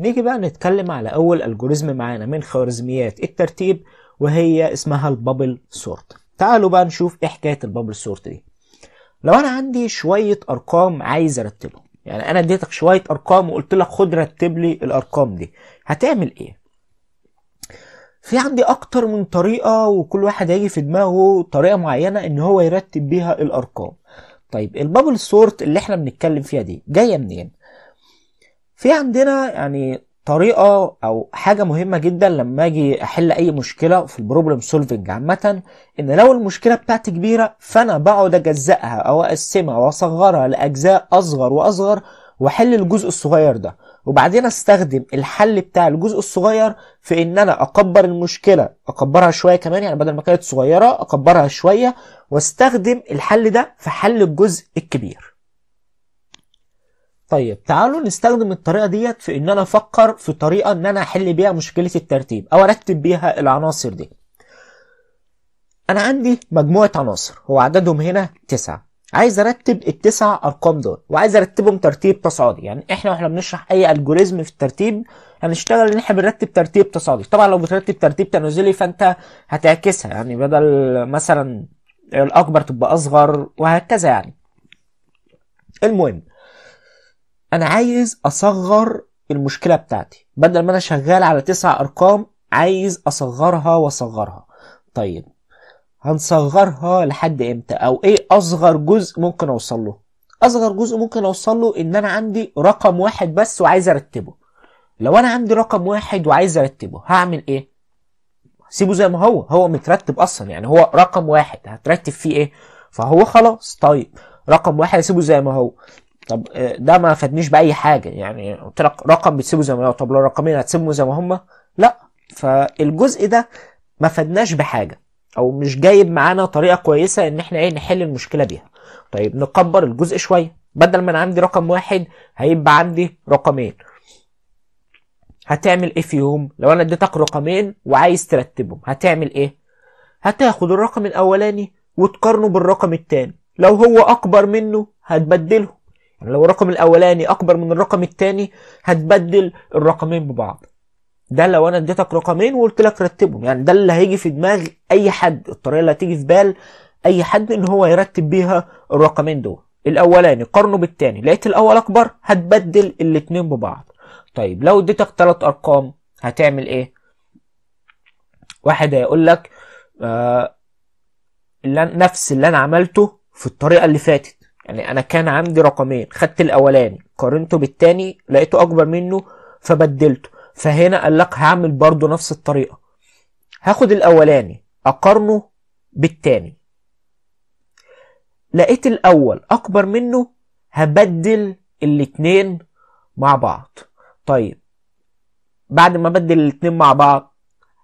نيجي بقى نتكلم على أول ألجوريزم معانا من خوارزميات الترتيب وهي اسمها البابل سورت تعالوا بقى نشوف إيه حكاية البابل سورت دي لو أنا عندي شوية أرقام عايز أرتبهم يعني أنا اديتك شوية أرقام وقلت لك خد رتب لي الأرقام دي هتعمل إيه؟ في عندي أكتر من طريقة وكل واحد هيجي في دماغه طريقة معينة إن هو يرتب بيها الأرقام طيب البابل سورت اللي احنا بنتكلم فيها دي جاية منين؟ في عندنا يعني طريقة أو حاجة مهمة جدا لما أجي أحل أي مشكلة في البروبلم سولفنج عامة إن لو المشكلة بتاعتي كبيرة فأنا بقعد أجزأها أو أقسمها وأصغرها لأجزاء أصغر وأصغر وأحل الجزء الصغير ده وبعدين استخدم الحل بتاع الجزء الصغير في ان انا اكبر المشكله اكبرها شويه كمان يعني بدل ما كانت صغيره اكبرها شويه واستخدم الحل ده في حل الجزء الكبير طيب تعالوا نستخدم الطريقة ديت في ان انا افكر في طريقة ان انا احل بيها مشكلة الترتيب او ارتب بيها العناصر دي انا عندي مجموعة عناصر هو عددهم هنا تسعة عايز ارتب التسع ارقام دول وعايز ارتبهم ترتيب تصاعدي يعني احنا واحنا بنشرح اي الجوريزم في الترتيب هنشتغل ان احنا بنرتب ترتيب تصاعدي طبعا لو بترتب ترتيب تنازلي فانت هتعكسها يعني بدل مثلا الاكبر تبقى اصغر وهكذا يعني المهم انا عايز اصغر المشكله بتاعتي بدل ما انا شغال على تسع ارقام عايز اصغرها واصغرها طيب هنصغرها لحد امتى او ايه اصغر جزء ممكن اوصل له اصغر جزء ممكن اوصل له ان انا عندي رقم واحد بس وعايز ارتبه لو انا عندي رقم واحد وعايز ارتبه هعمل ايه سيبه زي ما هو هو مترتب اصلا يعني هو رقم واحد هترتب فيه ايه فهو خلاص طيب رقم واحد سيبه زي ما هو طب آه، ده ما فادنيش باي حاجه يعني قلت لك رقم بتسيبه زي ما هو طب لو رقمين هتسيبهم زي ما هم لا فالجزء ده ما فادناش بحاجه او مش جايب معانا طريقه كويسه ان احنا ايه نحل المشكله بيها طيب نكبر الجزء شويه بدل ما انا عندي رقم واحد هيبقى عندي رقمين هتعمل ايه فيهم لو انا اديتك رقمين وعايز ترتبهم هتعمل ايه هتاخد الرقم الاولاني وتقارنه بالرقم الثاني لو هو اكبر منه هتبدله يعني لو الرقم الاولاني اكبر من الرقم الثاني هتبدل الرقمين ببعض ده لو انا اديتك رقمين وقلت لك رتبهم يعني ده اللي هيجي في دماغ اي حد الطريقه اللي هتيجي في بال اي حد ان هو يرتب بيها الرقمين دول الاولاني قارنه بالتاني لقيت الاول اكبر هتبدل الاتنين ببعض طيب لو اديتك تلات ارقام هتعمل ايه واحد هيقول لك آه نفس اللي انا عملته في الطريقه اللي فاتت يعني انا كان عندي رقمين خدت الاولاني قارنته بالتاني لقيته اكبر منه فبدلته فهنا قال لك هعمل برضه نفس الطريقه هاخد الاولاني اقارنه بالتاني لقيت الاول اكبر منه هبدل الاتنين مع بعض طيب بعد ما بدل الاتنين مع بعض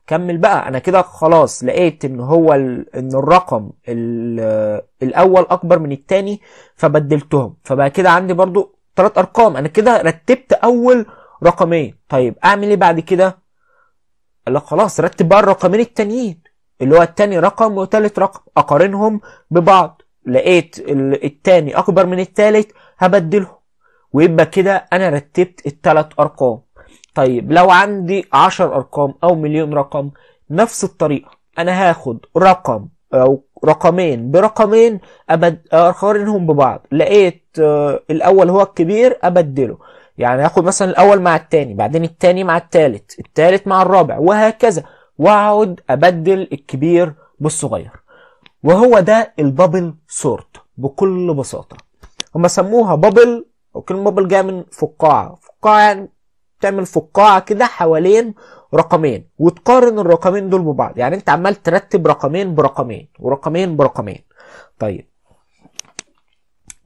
كمل بقى انا كده خلاص لقيت ان هو ال... ان الرقم ال... الاول اكبر من التاني فبدلتهم فبقى كده عندي برضو ثلاث ارقام انا كده رتبت اول رقمين طيب اعمل ايه بعد كده لا خلاص رتب بقى الرقمين التانيين اللي هو التاني رقم وتالت رقم اقارنهم ببعض لقيت التاني اكبر من التالت هبدلهم ويبقى كده انا رتبت التلات ارقام طيب لو عندي 10 ارقام او مليون رقم نفس الطريقه انا هاخد رقم او رقمين برقمين أبد... اقارنهم ببعض لقيت آه، الاول هو الكبير ابدله يعني هاخد مثلا الاول مع التاني بعدين التاني مع التالت التالت مع الرابع وهكذا واقعد ابدل الكبير بالصغير وهو ده البابل سورت بكل بساطه هما سموها بابل وكلمه بابل جايه من فقاعه فقاعه يعني تعمل فقاعه كده حوالين رقمين وتقارن الرقمين دول ببعض يعني انت عمال ترتب رقمين برقمين ورقمين برقمين طيب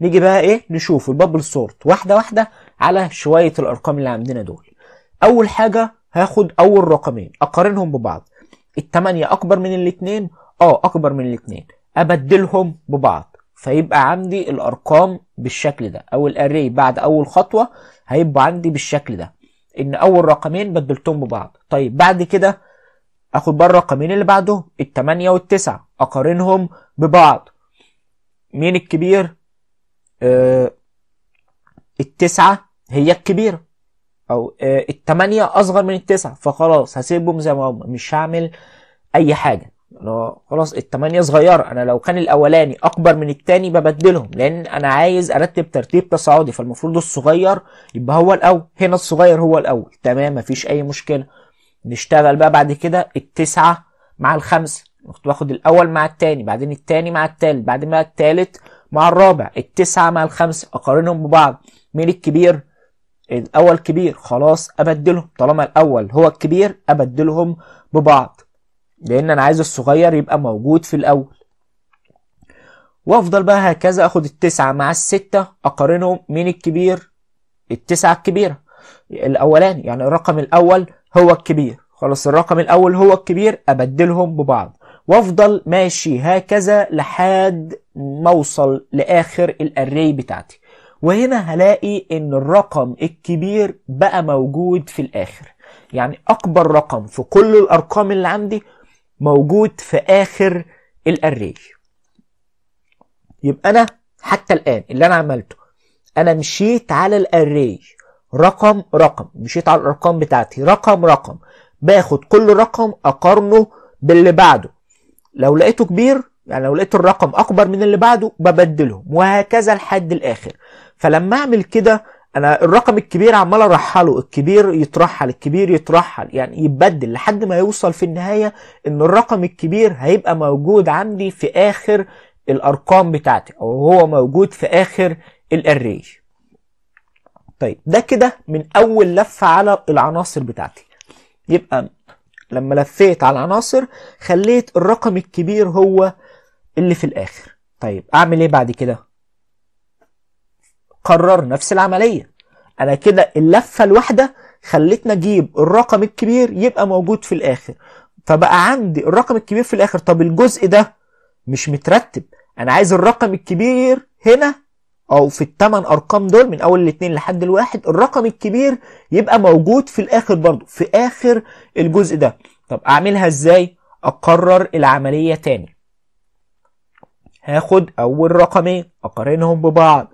نيجي بقى ايه نشوف البابل سورت واحده واحده على شويه الارقام اللي عندنا دول اول حاجه هاخد اول رقمين اقارنهم ببعض التمانية اكبر من الاتنين اه اكبر من الاتنين ابدلهم ببعض فيبقى عندي الارقام بالشكل ده او الاري بعد اول خطوه هيبقى عندي بالشكل ده ان اول رقمين بدلتهم ببعض طيب بعد كده اخد بقى الرقمين اللي بعدهم التمانية والتسعة اقارنهم ببعض مين الكبير آه التسعة هي الكبيرة او آه التمانية اصغر من التسعة فخلاص هسيبهم زي ما هم مش هعمل اي حاجة انا خلاص التمانية صغيرة انا لو كان الاولاني اكبر من التاني ببدلهم لان انا عايز ارتب ترتيب تصاعدي فالمفروض الصغير يبقى هو الاول هنا الصغير هو الاول تمام مفيش اي مشكلة نشتغل بقى بعد كده التسعة مع الخمسة كنت الاول مع التاني بعدين التاني مع التالت بعدين بقى التالت مع الرابع التسعة مع الخمسة اقارنهم ببعض مين الكبير الاول كبير خلاص ابدلهم طالما الاول هو الكبير ابدلهم ببعض لان انا عايز الصغير يبقى موجود في الاول وافضل بقى هكذا اخد التسعة مع الستة اقارنهم من الكبير التسعة الكبيرة الاولاني يعني الرقم الاول هو الكبير خلاص الرقم الاول هو الكبير ابدلهم ببعض وافضل ماشي هكذا لحد ما اوصل لاخر الاري بتاعتي وهنا هلاقي ان الرقم الكبير بقى موجود في الاخر يعني اكبر رقم في كل الارقام اللي عندي موجود في اخر الاريه يبقى انا حتى الان اللي انا عملته انا مشيت على الاريه رقم رقم مشيت على الارقام بتاعتي رقم رقم باخد كل رقم اقارنه باللي بعده لو لقيته كبير يعني لو لقيت الرقم اكبر من اللي بعده ببدلهم وهكذا لحد الاخر فلما اعمل كده انا الرقم الكبير عمال ارحله الكبير يترحل الكبير يترحل يعني يتبدل لحد ما يوصل في النهايه ان الرقم الكبير هيبقى موجود عندي في اخر الارقام بتاعتي او هو موجود في اخر الاريج طيب ده كده من اول لفه على العناصر بتاعتي يبقى لما لفيت على العناصر خليت الرقم الكبير هو اللي في الاخر طيب اعمل ايه بعد كده كرر نفس العملية انا كده اللفة الواحدة خلتنا اجيب الرقم الكبير يبقى موجود في الاخر فبقى عندي الرقم الكبير في الاخر طب الجزء ده مش مترتب انا عايز الرقم الكبير هنا او في الثمان ارقام دول من اول الاثنين لحد الواحد الرقم الكبير يبقى موجود في الاخر برضو في اخر الجزء ده طب اعملها ازاي اقرر العملية تاني هاخد اول رقمين اقارنهم ببعض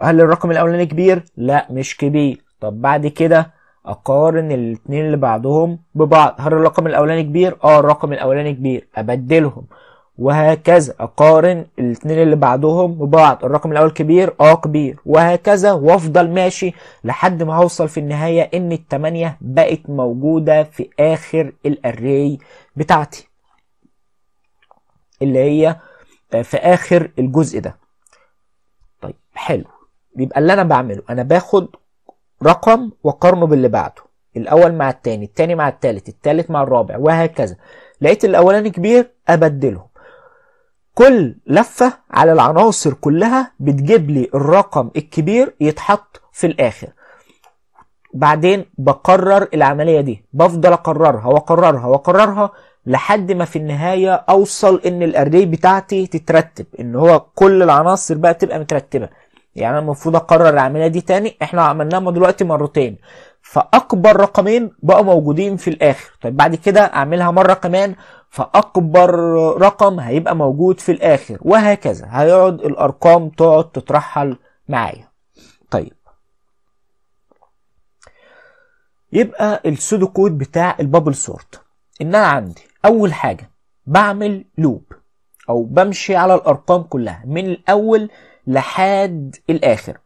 هل الرقم الاولاني كبير لا مش كبير طب بعد كده اقارن الاثنين اللي بعدهم ببعض هل الرقم الاولاني كبير اه الرقم الاولاني كبير ابدلهم وهكذا اقارن الاثنين اللي بعدهم ببعض الرقم الاول كبير اه كبير وهكذا وافضل ماشي لحد ما هوصل في النهايه ان التمانية بقت موجوده في اخر الاري بتاعتي اللي هي آه، في اخر الجزء ده طيب حلو بيبقى اللي انا بعمله انا باخد رقم وقارنه باللي بعده الاول مع التاني التاني مع التالت التالت مع الرابع وهكذا لقيت الاولاني كبير ابدلهم كل لفة على العناصر كلها بتجيب لي الرقم الكبير يتحط في الاخر بعدين بقرر العملية دي بفضل اقررها واقررها واقررها لحد ما في النهاية اوصل ان الاري بتاعتي تترتب ان هو كل العناصر بقى تبقى مترتبة يعني انا المفروض اقرر اعملها دي تاني احنا عملناها دلوقتي مرتين فاكبر رقمين بقوا موجودين في الاخر طيب بعد كده اعملها مره كمان فاكبر رقم هيبقى موجود في الاخر وهكذا هيقعد الارقام تقعد تترحل معايا طيب يبقى السودو كود بتاع البابل سورت ان انا عندي اول حاجه بعمل لوب او بمشي على الارقام كلها من الاول لحد الاخر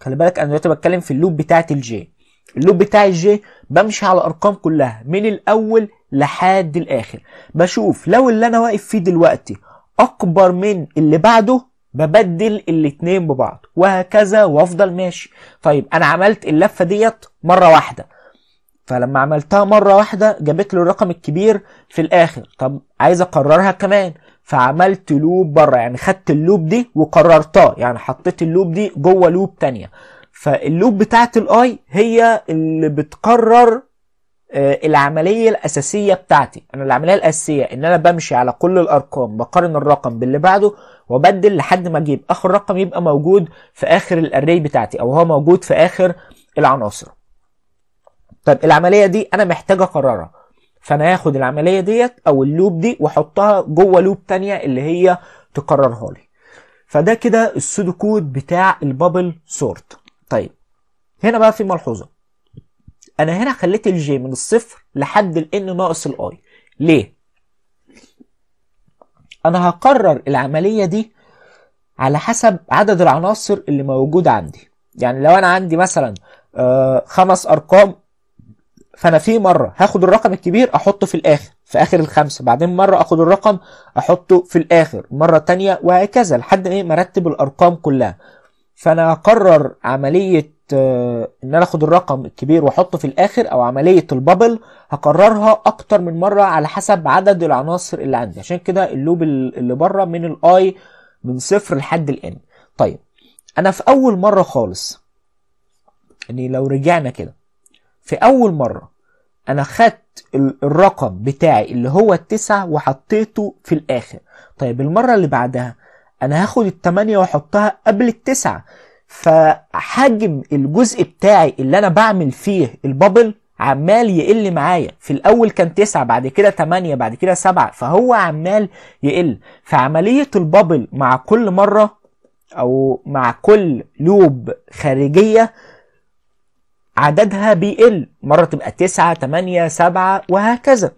خلي بالك انا دلوقتي بتكلم في اللوب بتاعت الجي اللوب بتاع الجي بمشي على الارقام كلها من الاول لحد الاخر بشوف لو اللي انا واقف فيه دلوقتي اكبر من اللي بعده ببدل الاثنين ببعض وهكذا وافضل ماشي طيب انا عملت اللفه ديت مره واحده فلما عملتها مره واحده جابت لي الرقم الكبير في الاخر طب عايز اكررها كمان فعملت لوب بره يعني خدت اللوب دي وقررتها يعني حطيت اللوب دي جوه لوب تانية فاللوب بتاعت الاي هي اللي بتقرر آه، العملية الأساسية بتاعتي أنا العملية الأساسية إن أنا بمشي على كل الأرقام بقارن الرقم باللي بعده وبدل لحد ما أجيب آخر رقم يبقى موجود في آخر الأري بتاعتي أو هو موجود في آخر العناصر طب العملية دي أنا محتاج أقررها فانا هاخد العمليه ديت او اللوب دي واحطها جوه لوب تانية اللي هي تكررها لي فده كده السودو كود بتاع البابل سورت طيب هنا بقى في ملحوظه انا هنا خليت الجي من الصفر لحد الان ناقص الاي ليه انا هقرر العمليه دي على حسب عدد العناصر اللي موجود عندي يعني لو انا عندي مثلا آه، خمس ارقام فانا في مره هاخد الرقم الكبير احطه في الاخر في اخر الخمسه بعدين مره اخد الرقم احطه في الاخر مره تانية وهكذا لحد ايه ما ارتب الارقام كلها فانا اقرر عمليه آه، ان انا اخد الرقم الكبير واحطه في الاخر او عمليه البابل هقررها اكتر من مره على حسب عدد العناصر اللي عندي عشان كده اللوب اللي بره من الاي من صفر لحد الان طيب انا في اول مره خالص يعني لو رجعنا كده في أول مرة أنا خدت الرقم بتاعي اللي هو التسعة وحطيته في الآخر طيب المرة اللي بعدها أنا هاخد التمانية وأحطها قبل التسعة فحجم الجزء بتاعي اللي أنا بعمل فيه البابل عمال يقل معايا في الاول كان تسعة بعد كده تمانية بعد كده سبعة فهو عمال يقل فعملية البابل مع كل مرة او مع كل لوب خارجية عددها بيقل مرة تبقى تسعة تمانية سبعة وهكذا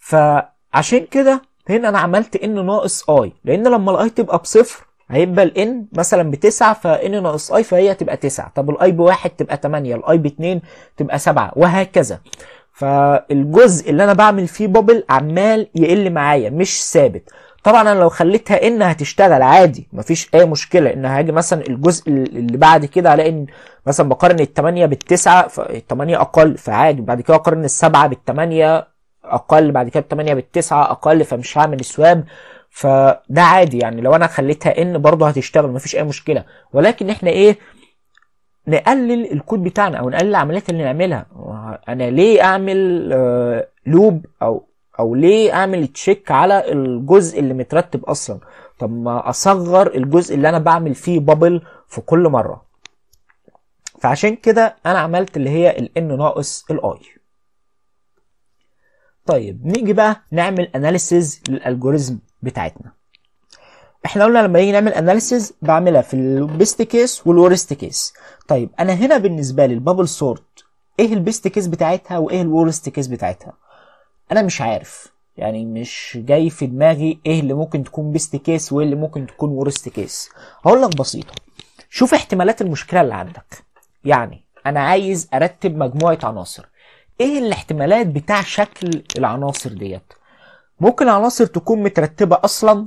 فعشان كده هنا انا عملت ان ناقص اي لان لما الاي تبقى بصفر هيبقى الان مثلا بتسعة فان ناقص اي فهي تبقى تسعة طب الاي بواحد تبقى تمانية الاي باتنين تبقى سبعة وهكذا فالجزء اللي انا بعمل فيه بابل عمال يقل معايا مش ثابت طبعا انا لو خليتها ان هتشتغل عادي مفيش اي مشكله ان هاجي مثلا الجزء اللي بعد كده الاقي ان مثلا بقارن الثمانيه بالتسعه فالثمانيه اقل فعادي بعد كده اقارن السبعه بالثمانيه اقل بعد كده الثمانيه بالتسعه اقل فمش هعمل سواب فده عادي يعني لو انا خليتها ان برضه هتشتغل مفيش اي مشكله ولكن احنا ايه نقلل الكود بتاعنا او نقلل العمليات اللي نعملها انا ليه اعمل لوب آه، او او ليه اعمل تشيك على الجزء اللي مترتب اصلا طب ما اصغر الجزء اللي انا بعمل فيه بابل في كل مره فعشان كده انا عملت اللي هي الان ناقص الاي طيب نيجي بقى نعمل اناليسيز للالجوريزم بتاعتنا احنا قلنا لما نيجي نعمل اناليسيز بعملها في البيست كيس والورست كيس طيب انا هنا بالنسبه لي البابل سورت ايه البيست كيس بتاعتها وايه الورست كيس بتاعتها انا مش عارف يعني مش جاي في دماغي ايه اللي ممكن تكون بيست كيس وايه اللي ممكن تكون ورست كيس هقول لك بسيطه شوف احتمالات المشكله اللي عندك يعني انا عايز ارتب مجموعه عناصر ايه الاحتمالات بتاع شكل العناصر ديت ممكن عناصر تكون مترتبه اصلا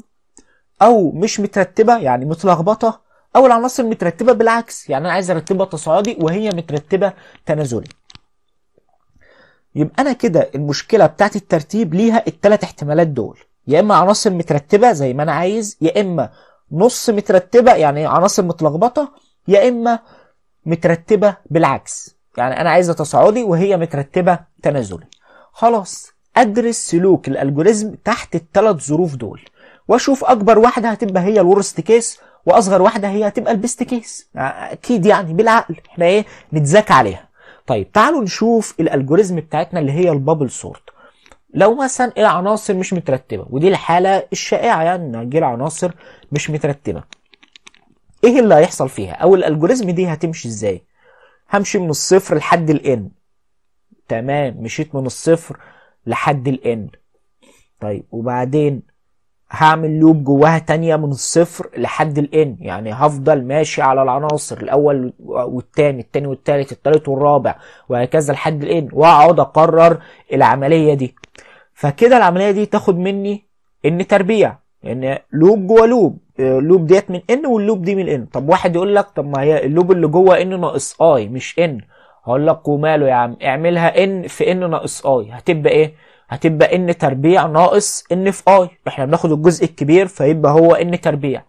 او مش مترتبه يعني متلخبطه او العناصر مترتبه بالعكس يعني انا عايز ارتبها تصاعدي وهي مترتبه تنازلي يبقى انا كده المشكله بتاعت الترتيب ليها الثلاث احتمالات دول يا اما عناصر مترتبه زي ما انا عايز يا اما نص مترتبه يعني عناصر متلخبطه يا اما مترتبه بالعكس يعني انا عايزه تصاعدي وهي مترتبه تنازلي خلاص ادرس سلوك الالجوريزم تحت الثلاث ظروف دول واشوف اكبر واحده هتبقى هي الورست كيس واصغر واحده هي هتبقى البيست كيس اكيد يعني بالعقل احنا ايه نتذاكى عليها طيب تعالوا نشوف الالجوريزم بتاعتنا اللي هي البابل سورت لو مثلا العناصر مش مترتبه ودي الحاله الشائعه يعني ان جيل عناصر مش مترتبه ايه اللي هيحصل فيها او الالجوريزم دي هتمشي ازاي همشي من الصفر لحد الان تمام مشيت من الصفر لحد الان طيب وبعدين هعمل لوب جواها تانية من الصفر لحد الان يعني هفضل ماشي على العناصر الاول والتاني التاني والتالت التالت والرابع وهكذا لحد الان واقعد اقرر العملية دي فكده العملية دي تاخد مني ان تربيع ان لوب جوا لوب اللوب ديت من ان واللوب دي من ان طب واحد يقول لك طب ما هي اللوب اللي جوه ان ناقص اي مش ان هقول لك وماله يا عم اعملها ان في ان ناقص اي هتبقى ايه هتبقى ان تربيع ناقص ان في اي احنا بناخد الجزء الكبير فيبقى هو ان تربيع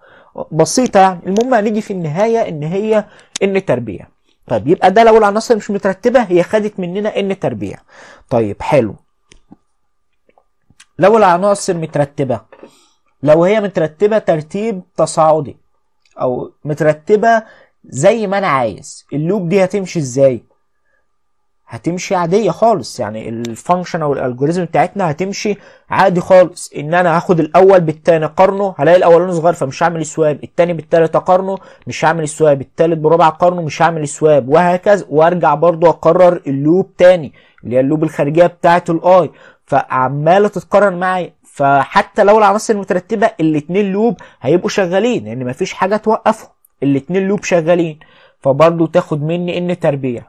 بسيطه يعني المهم هنيجي في النهايه ان هي ان تربيع طيب يبقى ده لو العناصر مش مترتبه هي خدت مننا ان تربيع طيب حلو لو العناصر مترتبه لو هي مترتبه ترتيب تصاعدي او مترتبه زي ما انا عايز اللوب دي هتمشي ازاي هتمشي عاديه خالص يعني الفانكشن او الالجوريزم بتاعتنا هتمشي عادي خالص ان انا هاخد الاول بالتاني اقارنه هلاقي الاولاني صغير فمش هعمل سواب التاني بالتالت اقارنه مش هعمل سواب التالت بربع اقارنه مش هعمل سواب وهكذا وارجع برضو اكرر اللوب تاني اللي هي اللوب الخارجيه بتاعه الاي فعماله تتكرر معايا فحتى لو العناصر المترتبه الاتنين لوب هيبقوا شغالين لان يعني مفيش حاجه توقفهم الاتنين لوب شغالين فبرضه تاخد مني ان تربيع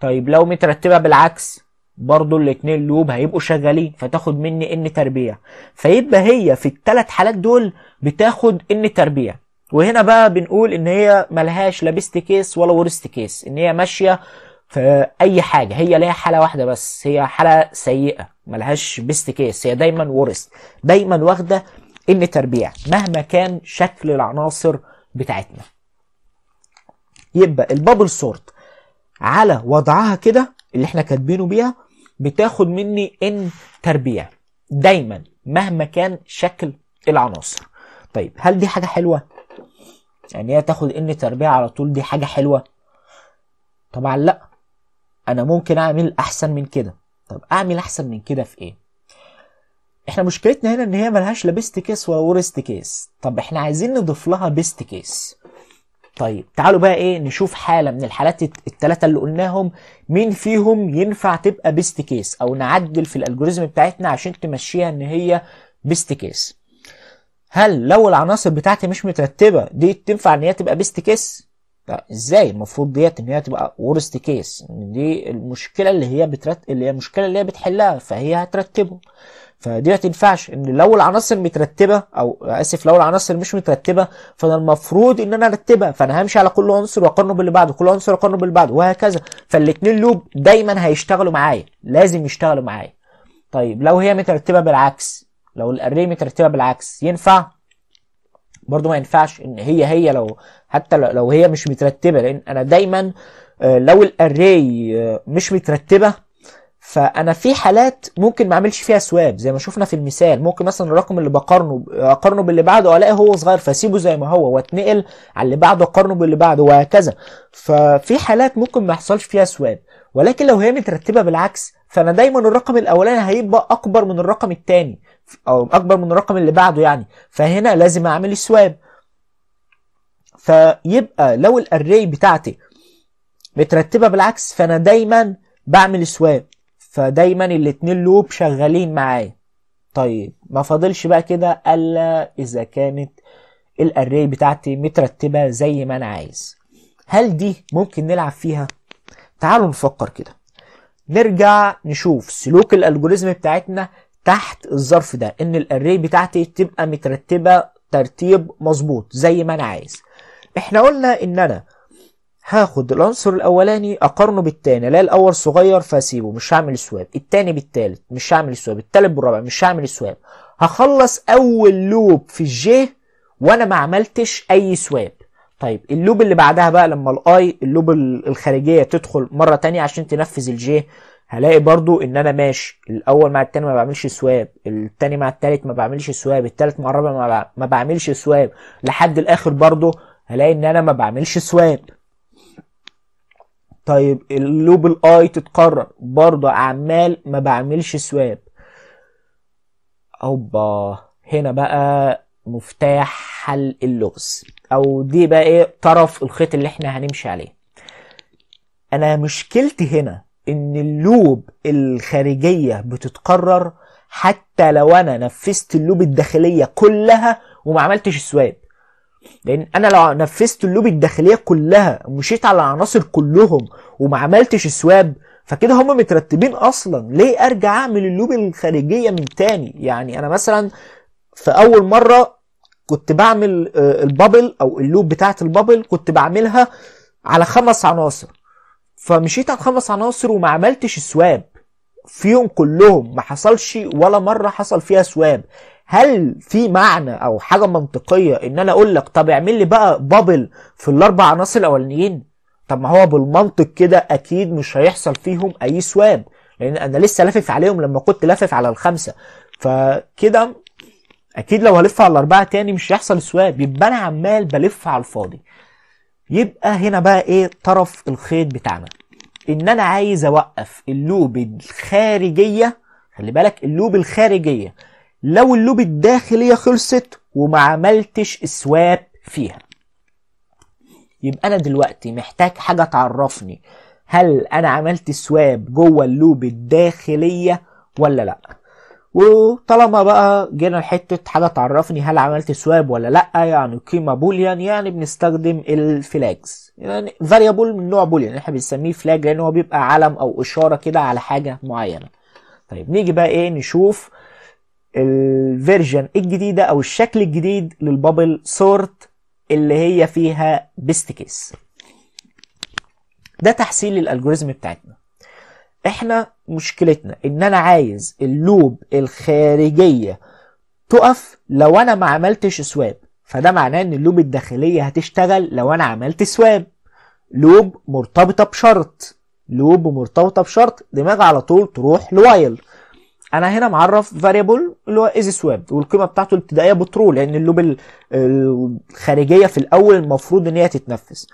طيب لو مترتبه بالعكس برضو الاثنين لوب هيبقوا شغالين فتاخد مني ان تربيع فيبقى هي في الثلاث حالات دول بتاخد ان تربيع وهنا بقى بنقول ان هي ملهاش لا بيست كيس ولا ورست كيس ان هي ماشيه في اي حاجه هي ليها حاله واحده بس هي حاله سيئه ملهاش بيست كيس هي دايما ورست دايما واخده ان تربيع مهما كان شكل العناصر بتاعتنا يبقى البابل سورت على وضعها كده اللي احنا كاتبينه بيها بتاخد مني ان تربيع دايما مهما كان شكل العناصر طيب هل دي حاجه حلوه يعني هي تاخد ان تربيع على طول دي حاجه حلوه طبعا لا انا ممكن اعمل احسن من كده طب اعمل احسن من كده في ايه احنا مشكلتنا هنا ان هي ملهاش لا بيست كيس ولا ورست كيس طب احنا عايزين نضيف لها بيست كيس طيب تعالوا بقى ايه نشوف حاله من الحالات الثلاثه اللي قلناهم مين فيهم ينفع تبقى بيست كيس او نعدل في الالجوريزم بتاعتنا عشان تمشيها ان هي بيست كيس هل لو العناصر بتاعتي مش مترتبه دي تنفع ان هي تبقى بيست كيس ازاي المفروض ديت ان هي تبقى ورست كيس دي المشكله اللي هي بترت... اللي هي المشكله اللي هي بتحلها فهي هترتبه فدي ما تنفعش ان لو العناصر مترتبه او اسف لو العناصر مش مترتبه فانا المفروض ان انا ارتبها فانا همشي على كل عنصر واقارنه باللي بعده كل عنصر اقارنه باللي بعده وهكذا فالاثنين لوب دايما هيشتغلوا معايا لازم يشتغلوا معايا طيب لو هي مترتبه بالعكس لو الاري مترتبه بالعكس ينفع برضو ما ينفعش ان هي هي لو حتى لو هي مش مترتبه لان انا دايما آه، لو الاري آه، مش مترتبه فانا في حالات ممكن ما اعملش فيها سواب زي ما شفنا في المثال ممكن مثلا الرقم اللي بقارنه اقارنه باللي بعده الاقي هو صغير فاسيبه زي ما هو واتنقل على اللي بعده اقارنه باللي بعده وهكذا ففي حالات ممكن ما يحصلش فيها سواب ولكن لو هي مترتبه بالعكس فانا دايما الرقم الاولاني هيبقى اكبر من الرقم الثاني او اكبر من الرقم اللي بعده يعني فهنا لازم اعمل سواب فيبقى لو الاري بتاعتي مترتبه بالعكس فانا دايما بعمل سواب فدايما الاتنين لوب شغالين معايا طيب ما فاضلش بقى كده الا اذا كانت الاري بتاعتي مترتبه زي ما انا عايز هل دي ممكن نلعب فيها تعالوا نفكر كده نرجع نشوف سلوك الالجوريزم بتاعتنا تحت الظرف ده ان الاري بتاعتي تبقى مترتبه ترتيب مظبوط زي ما انا عايز احنا قلنا ان انا هاخد العنصر الاولاني اقارنه بالتاني الاقي الاول صغير فاسيبه مش هعمل سواب التاني بالتالت مش هعمل سواب التالت بالرابع مش هعمل سواب هخلص اول لوب في الجي وانا ما عملتش اي سواب طيب اللوب اللي بعدها بقى لما الاي اللوب الخارجيه تدخل مره تانية عشان تنفذ الجي هلاقي برضو ان انا ماشي الاول مع التاني ما بعملش سواب التاني مع التالت ما بعملش سواب التالت مع الرابع ما بعملش سواب لحد الاخر برضو هلاقي ان انا ما بعملش سواب طيب اللوب الاي تتكرر برضه عمال ما بعملش سواب اوبا هنا بقى مفتاح حل اللغز او دي بقى ايه طرف الخيط اللي احنا هنمشي عليه انا مشكلتي هنا ان اللوب الخارجيه بتتكرر حتى لو انا نفذت اللوب الداخليه كلها وما عملتش سواب لان انا لو نفذت اللوب الداخليه كلها ومشيت على العناصر كلهم وما عملتش سواب فكده هم مترتبين اصلا ليه ارجع اعمل اللوب الخارجيه من تاني يعني انا مثلا في اول مره كنت بعمل آه، البابل او اللوب بتاعه البابل كنت بعملها على خمس عناصر فمشيت على خمس عناصر وما عملتش سواب فيهم كلهم ما حصلش ولا مره حصل فيها سواب هل في معنى او حاجه منطقيه ان انا اقول لك طب اعمل لي بقى بابل في الاربع عناصر الاولانيين طب ما هو بالمنطق كده اكيد مش هيحصل فيهم اي سواب لان انا لسه لافف عليهم لما كنت لافف على الخمسه فكده اكيد لو هلف على الاربعه تاني مش هيحصل سواب يبقى انا عمال بلف على الفاضي يبقى هنا بقى ايه طرف الخيط بتاعنا ان انا عايز اوقف اللوب الخارجيه خلي بالك اللوب الخارجيه لو اللوب الداخلية خلصت وما عملتش اسواب فيها يبقى انا دلوقتي محتاج حاجة تعرفني هل انا عملت سواب جوه اللوب الداخلية ولا لا وطالما بقى جينا لحتة حاجة تعرفني هل عملت سواب ولا لأ يعني قيمة بوليان يعني بنستخدم الفلاجز يعني فاريبل من نوع بوليان احنا بنسميه فلاج لأن هو بيبقى علم أو إشارة كده على حاجة معينة طيب نيجي بقى إيه نشوف الفيرجن الجديده او الشكل الجديد للبابل سورت اللي هي فيها بيست كيس ده تحسين الالجوريزم بتاعتنا احنا مشكلتنا ان انا عايز اللوب الخارجيه تقف لو انا ما عملتش سواب فده معناه ان اللوب الداخليه هتشتغل لو انا عملت سواب لوب مرتبطه بشرط لوب مرتبطه بشرط دماغ على طول تروح لوايل انا هنا معرف فاريبل اللي هو از سواب والقيمه بتاعته الابتدائيه بترو لان اللوب الخارجيه في الاول المفروض ان هي تتنفس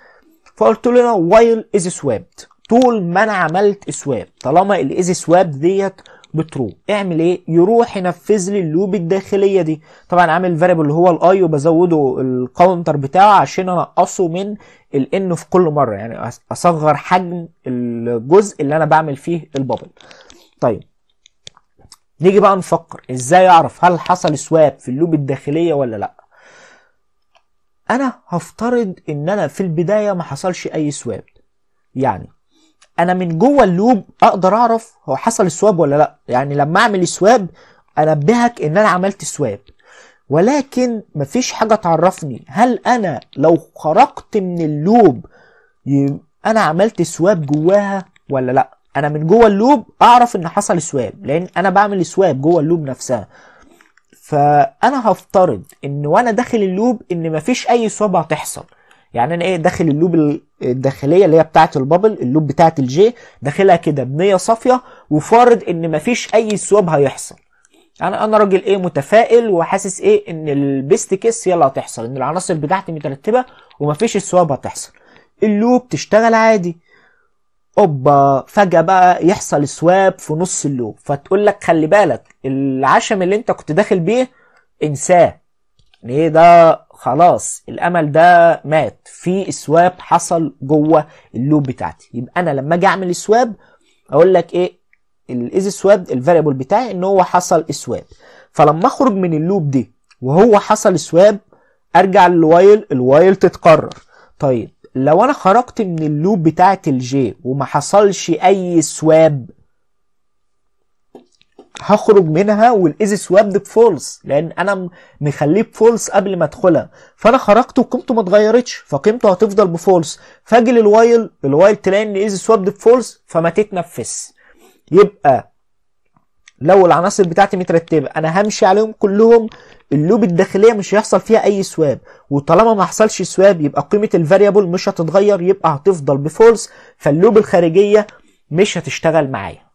فقلت له هنا وايل از سواب طول ما انا عملت سواب طالما الاز سواب ديت بترو اعمل ايه يروح ينفذ لي اللوب الداخليه دي طبعا عامل فاريبل اللي هو الاي وبزوده الكاونتر بتاعه عشان انقصه من الان في كل مره يعني اصغر حجم الجزء اللي انا بعمل فيه البابل طيب نيجي بقى نفكر ازاي اعرف هل حصل سواب في اللوب الداخليه ولا لا انا هفترض ان انا في البدايه ما حصلش اي سواب يعني انا من جوه اللوب اقدر اعرف هو حصل السواب ولا لا يعني لما اعمل سواب انبهك ان انا عملت سواب ولكن مفيش حاجه تعرفني هل انا لو خرجت من اللوب انا عملت سواب جواها ولا لا انا من جوه اللوب اعرف ان حصل سواب لان انا بعمل سواب جوه اللوب نفسها فانا هفترض ان وانا داخل اللوب ان مفيش اي سواب هتحصل يعني انا ايه داخل اللوب الداخليه اللي هي بتاعه البابل اللوب بتاعه الجي داخلها كده بنيه صافيه وفارض ان مفيش اي سواب هيحصل يعني انا راجل ايه متفائل وحاسس ايه ان البيست كيس هي اللي هتحصل ان العناصر بتاعتي مترتبه ومفيش سواب هتحصل اللوب تشتغل عادي اوبا فجاه بقى يحصل سواب في نص اللوب فتقول لك خلي بالك العشم اللي انت كنت داخل بيه انساه ان ايه ده خلاص الامل ده مات في سواب حصل جوه اللوب بتاعتي يبقى انا لما اجي اعمل سواب اقول لك ايه الايز سواب الفاريبل بتاعي ان هو حصل سواب فلما اخرج من اللوب دي وهو حصل سواب ارجع للوايل الوايل تتكرر طيب لو انا خرجت من اللوب بتاعه الجي وما حصلش اي سواب هخرج منها والايز سواب بفولس لان انا مخليه بفولس قبل ما ادخلها فانا خرجت وقيمته ما اتغيرتش فقيمته هتفضل بفولس فاجي للوايل الوايل تلاقي ان ايز سواب بفولس فما تتنفس يبقى لو العناصر بتاعتي مترتبه انا همشي عليهم كلهم اللوب الداخليه مش هيحصل فيها اي سواب وطالما ما حصلش سواب يبقى قيمه الفاريبل مش هتتغير يبقى هتفضل بفولس فاللوب الخارجيه مش هتشتغل معايا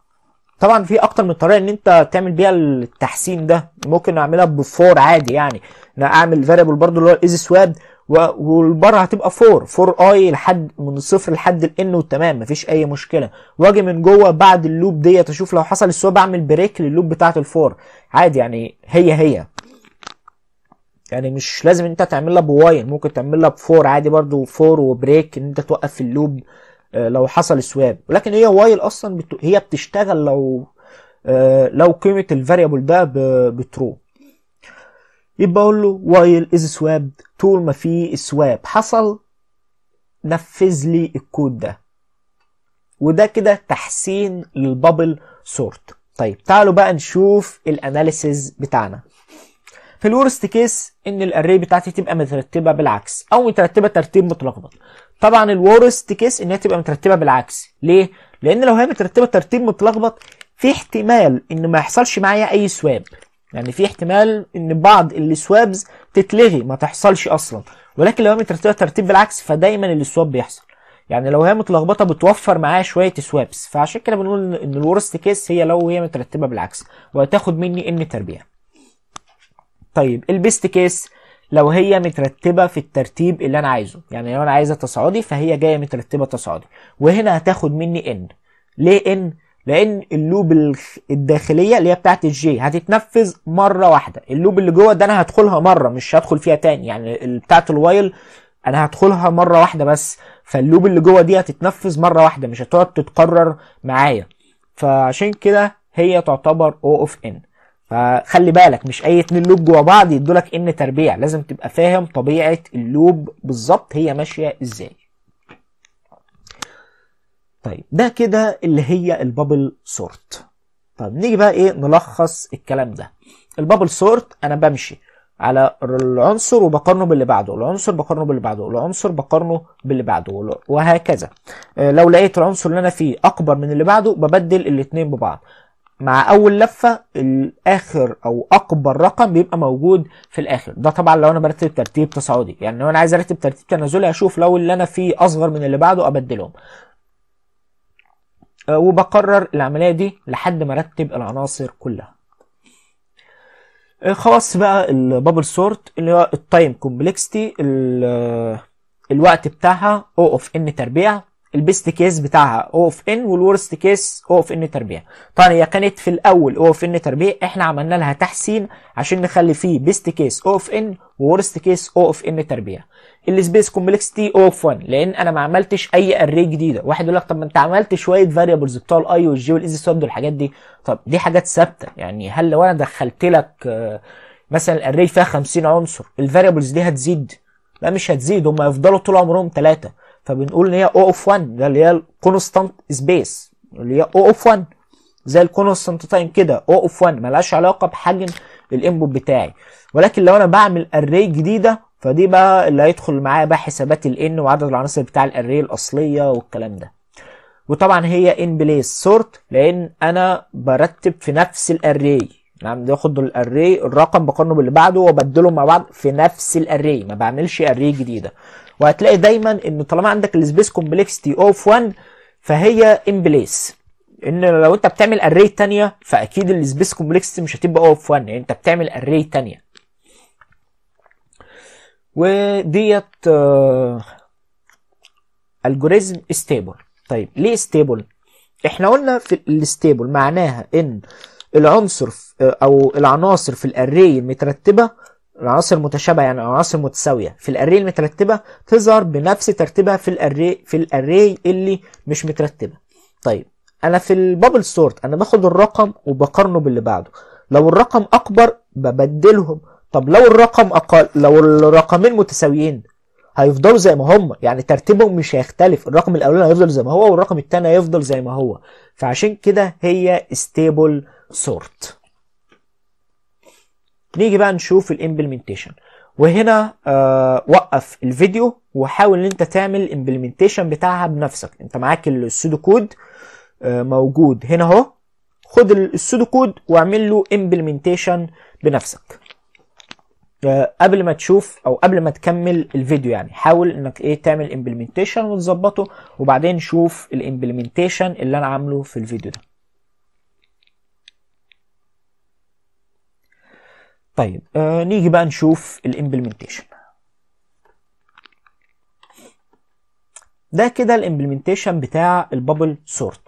طبعا في اكتر من طريقه ان انت تعمل بيها التحسين ده ممكن اعملها بفور عادي يعني انا اعمل فاريبل برضو اللي هو الايزي سواب والبره هتبقى 4 4 اي لحد من الصفر لحد الان وتمام مفيش اي مشكله واجي من جوه بعد اللوب ديت اشوف لو حصل السواب اعمل بريك للوب بتاعه الفور عادي يعني هي هي يعني مش لازم انت تعملها بواين ممكن تعملها بفور عادي برضو فور وبريك ان انت توقف اللوب آه، لو حصل سواب ولكن هي وايل اصلا هي بتشتغل لو آه، لو قيمه الفاريبل ده بترو يبقى اقول له وايل از سواب طول ما في سواب حصل نفذ لي الكود ده وده كده تحسين للبابل سورت طيب تعالوا بقى نشوف الاناليسز بتاعنا في الورست كيس ان الاري بتاعتي تبقى مترتبه بالعكس او مترتبه ترتيب متلخبط طبعا الورست كيس ان هي تبقى مترتبه بالعكس ليه لان لو هي مترتبه ترتيب متلخبط في احتمال ان ما يحصلش معايا اي سواب يعني في احتمال ان بعض السوابز تتلغي ما تحصلش اصلا ولكن لو هي مترتبه ترتيب بالعكس فدايما السواب بيحصل يعني لو هي متلخبطه بتوفر معايا شويه سوابس فعشان كده بنقول ان الورست كيس هي لو هي مترتبه بالعكس وهتاخد مني ان تربيع طيب البيست كيس لو هي مترتبه في الترتيب اللي انا عايزه يعني لو انا عايزه تصاعدي فهي جايه مترتبه تصاعدي وهنا هتاخد مني ان ليه ان لان اللوب الداخليه اللي هي بتاعه الجي هتتنفذ مره واحده اللوب اللي جوه ده انا هدخلها مره مش هدخل فيها تاني يعني بتاعه الوايل انا هدخلها مره واحده بس فاللوب اللي جوه دي هتتنفذ مره واحده مش هتقعد تتكرر معايا فعشان كده هي تعتبر او اوف ان فخلي بالك مش اي اتنين لوب جوا بعض يدولك ان تربيع لازم تبقى فاهم طبيعه اللوب بالظبط هي ماشيه ازاي طيب ده كده اللي هي البابل سورت طب نيجي بقى ايه نلخص الكلام ده البابل سورت انا بمشي على العنصر وبقارنه باللي بعده العنصر بقارنه باللي بعده العنصر بقارنه باللي بعده وهكذا آه، لو لقيت العنصر اللي انا فيه اكبر من اللي بعده ببدل الاثنين ببعض مع اول لفه الاخر او اكبر رقم بيبقى موجود في الاخر ده طبعا لو انا برتب ترتيب تصاعدي يعني لو انا عايز ارتب ترتيب تنازلي اشوف لو اللي انا فيه اصغر من اللي بعده ابدلهم آه، وبقرر العملية دي لحد ما ارتب العناصر كلها آه، خلاص بقى البابل سورت اللي هو التايم كومبلكستي آه، الوقت بتاعها او اوف ان تربيع البيست كيس بتاعها او اوف ان والورست كيس او اوف ان تربيع طبعا هي كانت في الاول او اوف ان تربيع احنا عملنا لها تحسين عشان نخلي فيه بيست كيس او اوف ان وورست كيس او اوف ان تربيع السبيس كومبلكستي اوف 1 لان انا ما عملتش اي اري جديده واحد يقول لك طب ما انت عملت شويه فاريبلز بتوع الاي والجي والايزي سورد والحاجات دي طب دي حاجات ثابته يعني هل لو انا دخلت لك آه، مثلا الاري فيها 50 عنصر الفاريبلز دي هتزيد لا مش هتزيد هم هيفضلوا طول عمرهم ثلاثه فبنقول ان هي او اوف 1 ده اللي هي الكونستانت سبيس اللي هي او اوف 1 زي الكونستانت تايم كده او اوف 1 ملهاش علاقه بحجم الانبوت بتاعي ولكن لو انا بعمل اري جديده فدي بقى اللي هيدخل معاه بقى حسابات الان وعدد العناصر بتاع الاري الاصليه والكلام ده وطبعا هي ان بليس سورت لان انا برتب في نفس الاري نعم باخد الاري الرقم بقارنه باللي بعده وبدلهم مع بعض في نفس الاري ما بعملش اري جديده وهتلاقي دايما ان طالما عندك السبيس كومبلكسيتي اوف 1 فهي ان بليس ان لو انت بتعمل اري تانية فاكيد السبيس كومبلكسيتي مش هتبقى اوف 1 يعني انت بتعمل اري تانية وديت آه، الجوريزم ستيبل طيب ليه ستيبل احنا قلنا في الستيبل معناها ان العنصر آه، او العناصر في الاري المترتبه العناصر المتشابهه يعني العناصر المتساويه في الاري المترتبه تظهر بنفس ترتيبها في الاري في الاري اللي مش مترتبه طيب انا في البابل سورت انا باخد الرقم وبقارنه باللي بعده لو الرقم اكبر ببدلهم طب لو الرقم اقل لو الرقمين متساويين هيفضلوا زي ما هم يعني ترتيبهم مش هيختلف الرقم الاولاني هيفضل زي ما هو والرقم الثاني هيفضل زي ما هو فعشان كده هي ستيبل سورت نيجي بقى نشوف الامبلمنتيشن وهنا آه وقف الفيديو وحاول ان انت تعمل الامبلمنتيشن بتاعها بنفسك انت معاك السودو كود آه موجود هنا اهو خد السودو كود واعمل له امبلمنتيشن بنفسك آه، قبل ما تشوف او قبل ما تكمل الفيديو يعني حاول انك ايه تعمل امبلمنتيشن وتظبطه وبعدين شوف الامبلمنتيشن اللي انا عامله في الفيديو ده طيب آه نيجي بقى نشوف الامبلمنتيشن ده كده الامبلمنتيشن بتاع البابل سورت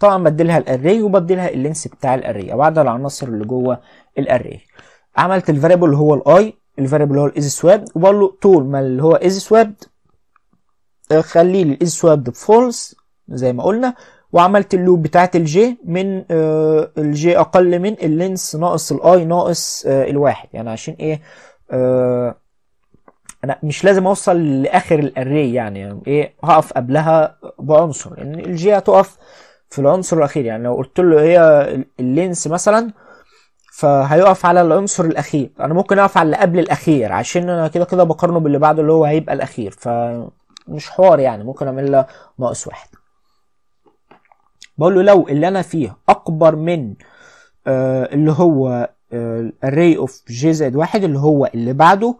طبعا بديلها الاري وبديلها اللينس بتاع الاري وبعد العناصر اللي جوه الاري عملت الفاريبل اللي هو الاي الفاريبل اللي هو الايز سواب وبقول له طول ما اللي هو ايز آه، سواب خليه الايز سواب فولس زي ما قلنا وعملت اللوب بتاعت الجي من آه الجي اقل من اللينس ناقص الاي ناقص آه الواحد يعني عشان ايه آه انا مش لازم اوصل لاخر الاري يعني, يعني ايه هقف قبلها بعنصر ان يعني الجي هتقف في العنصر الاخير يعني لو قلت له هي اللينس مثلا فهيقف على العنصر الاخير انا ممكن اقف على اللي قبل الاخير عشان انا كده كده بقارنه باللي بعده اللي هو هيبقى الاخير فمش حوار يعني ممكن اعمل له ناقص واحد بقول له لو اللي انا فيه اكبر من آه اللي هو الري اوف جي زائد واحد اللي هو اللي بعده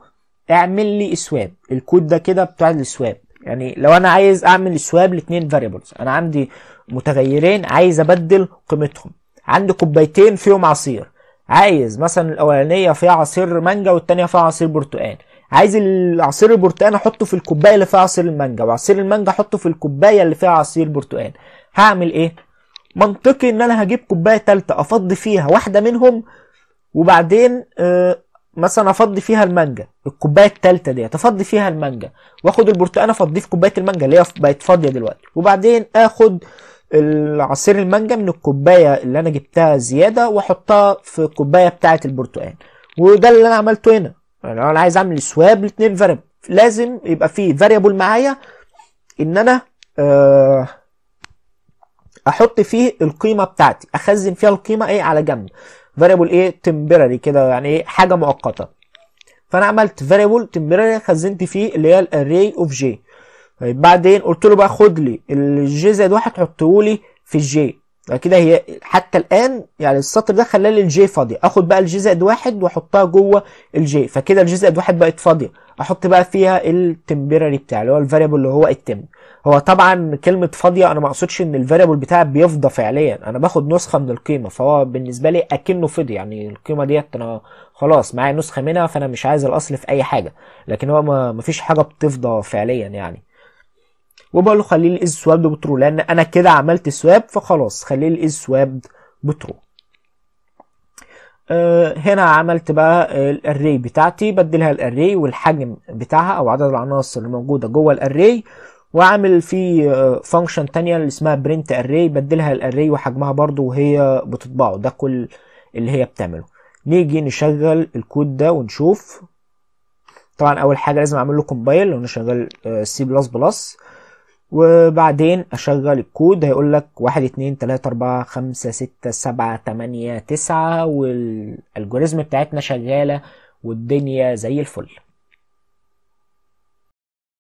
اعمل لي سواب الكود ده كده بتاع السواب يعني لو انا عايز اعمل سواب لاتنين فاريبلز انا عندي متغيرين عايز ابدل قيمتهم عندي كوبايتين فيهم عصير عايز مثلا الاولانيه فيها عصير مانجا والتانيه فيها عصير برتقال عايز العصير البرتقال احطه في الكوبايه اللي فيها عصير المانجا وعصير المانجا احطه في الكوبايه اللي فيها عصير برتقال هعمل ايه منطقي ان انا هجيب كوبايه ثالثه افضي فيها واحده منهم وبعدين آه، مثلا افضي فيها المانجا الكوبايه الثالثه ديت افضي فيها المانجا واخد البرتقال افضيه في كوبايه المانجا اللي هي بقت فاضيه دلوقتي وبعدين اخد العصير المانجا من الكوبايه اللي انا جبتها زياده واحطها في الكوبايه بتاعه البرتقال وده اللي انا عملته هنا يعني انا عايز اعمل سواب لاتنين فاريبل لازم يبقى في فاريبل معايا ان انا آه، احط فيه القيمه بتاعتي اخزن فيها القيمه ايه على جنب فاريبل ايه تمبرري كده يعني ايه حاجه مؤقته فانا عملت فاريبل تمبرري خزنت فيه اللي هي الاري اوف جي طيب بعدين قلت له بقى خد لي الجي زائد واحد حطه لي في الجي كده هي حتى الان يعني السطر ده خلى لي الجي فاضيه اخد بقى الجي زائد واحد واحطها جوه الجي فكده الجي زائد واحد بقت فاضيه احط بقى فيها التمبرري بتاعي اللي هو الفاريبل اللي هو التم هو طبعا كلمه فاضيه انا ما اقصدش ان الفاريبل بتاعي بيفضى فعليا انا باخد نسخه من القيمه فهو بالنسبه لي اكنه فضي يعني القيمه ديت انا خلاص معايا نسخه منها فانا مش عايز الاصل في اي حاجه لكن هو ما فيش حاجه بتفضى فعليا يعني وبقول له خليه الايز سوابد بترو لان انا كده عملت سواب فخلاص خليه الايز سوابد بترو آه، هنا عملت بقى الاري بتاعتي بدلها الاري والحجم بتاعها او عدد العناصر اللي موجوده جوه الاري وعامل في فانكشن آه، تانية اللي اسمها برنت اري بدلها الاري وحجمها برضو وهي بتطبعه ده كل اللي هي بتعمله نيجي نشغل الكود ده ونشوف طبعا اول حاجه لازم اعمل له كومبايل لو نشغل سي بلس بلس وبعدين اشغل الكود هيقول لك واحد اتنين تلاتة اربعة خمسة ستة سبعة تمانية تسعة والالجوريزم بتاعتنا شغالة والدنيا زي الفل